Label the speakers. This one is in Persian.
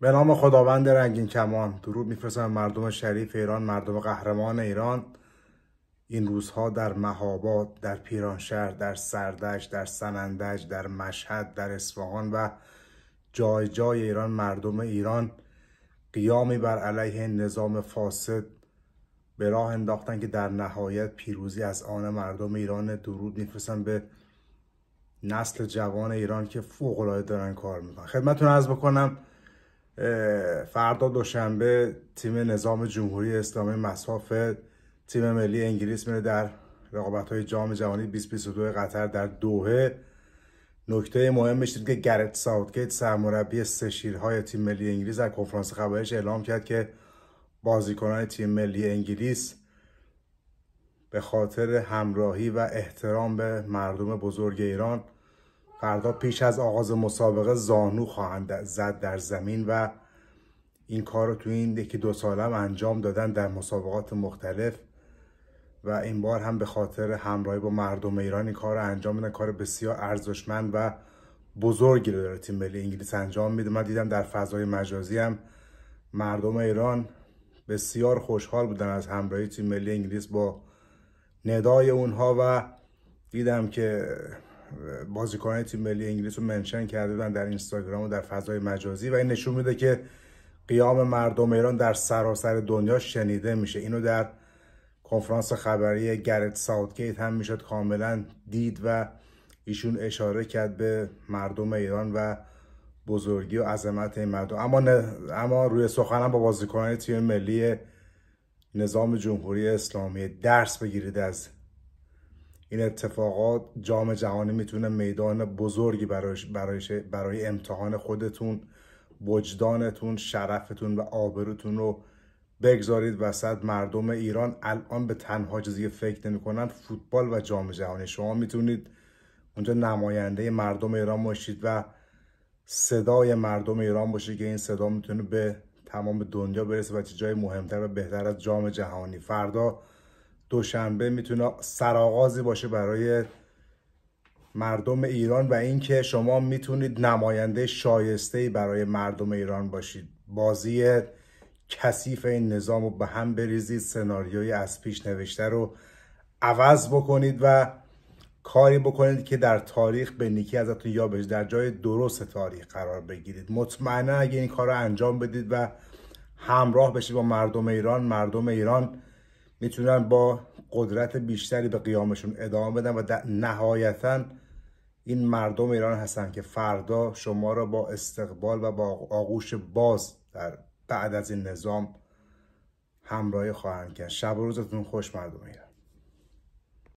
Speaker 1: به نام خداوند رنگین کمان درود میفرستم مردم شریف ایران مردم قهرمان ایران این روزها در مهاباد در پیرانشهر در سردش در سنندج در مشهد در اصفهان و جای جای ایران مردم ایران قیامی بر علیه نظام فاسد به راه انداختن که در نهایت پیروزی از آن مردم ایران درود میفرستم به نسل جوان ایران که فوق العاده دارن کار میکنن خدمتتون عرض بکنم فردا دوشنبه تیم نظام جمهوری اسلامی مصاف تیم ملی انگلیس میره در رقابت های جام جهانی 2022 قطر در دوهه نکته مهمش دید که گرت ساوتگیت سرمربی شیرهای تیم ملی انگلیس در کنفرانس خبرش اعلام کرد که بازیکنان تیم ملی انگلیس به خاطر همراهی و احترام به مردم بزرگ ایران فردا پیش از آغاز مسابقه زانو خواهند زد در زمین و این کار رو تو این یکی دو سالم انجام دادن در مسابقات مختلف و این بار هم به خاطر همراهی با مردم ایران این کار رو انجام میدن کار بسیار ارزشمند و بزرگی رو داره تیم ملی انگلیس انجام میده من دیدم در فضای مجازی هم مردم ایران بسیار خوشحال بودن از همراهی تیم ملی انگلیس با ندای اونها و دیدم که بازیکنان تیم ملی انگلیس رو منشن کرده بودن در اینستاگرام و در فضای مجازی و این نشون میده که قیام مردم ایران در سراسر دنیا شنیده میشه اینو در کنفرانس خبری گرت ساوتگیت هم میشد کاملا دید و ایشون اشاره کرد به مردم ایران و بزرگی و عظمت این مردم اما, اما روی سخنم با بازیکنان تیم ملی نظام جمهوری اسلامی درس بگیرید از این اتفاقات جام جهانی میتونه میدان بزرگی برای امتحان خودتون وجدانتون شرفتون و آبروتون رو بگذارید وسط مردم ایران الان به تنها چیزی فکر نمی نمیکنن فوتبال و جام جهانی شما میتونید اونجا نماینده مردم ایران باشید و صدای مردم ایران باشید که این صدا میتونه به تمام دنیا برسه و چه جای مهمتر و بهتر از جام جهانی فردا دوشنبه میتونه سرآغازی باشه برای مردم ایران و اینکه شما میتونید نماینده شایسته برای مردم ایران باشید بازی کثیف این نظام رو به هم بریزید سناریوی از پیش نوشته رو عوض بکنید و کاری بکنید که در تاریخ به نیکی ازتون یا در جای درست تاریخ قرار بگیرید مطمئنا اگه این کار رو انجام بدید و همراه بشید با مردم ایران مردم ایران میتونن با قدرت بیشتری به قیامشون ادامه بدن و نهایتا این مردم ایران هستن که فردا شما را با استقبال و با آغوش باز در بعد از این نظام همراهی خواهند کرد شب و روزتون خوش مردم ایران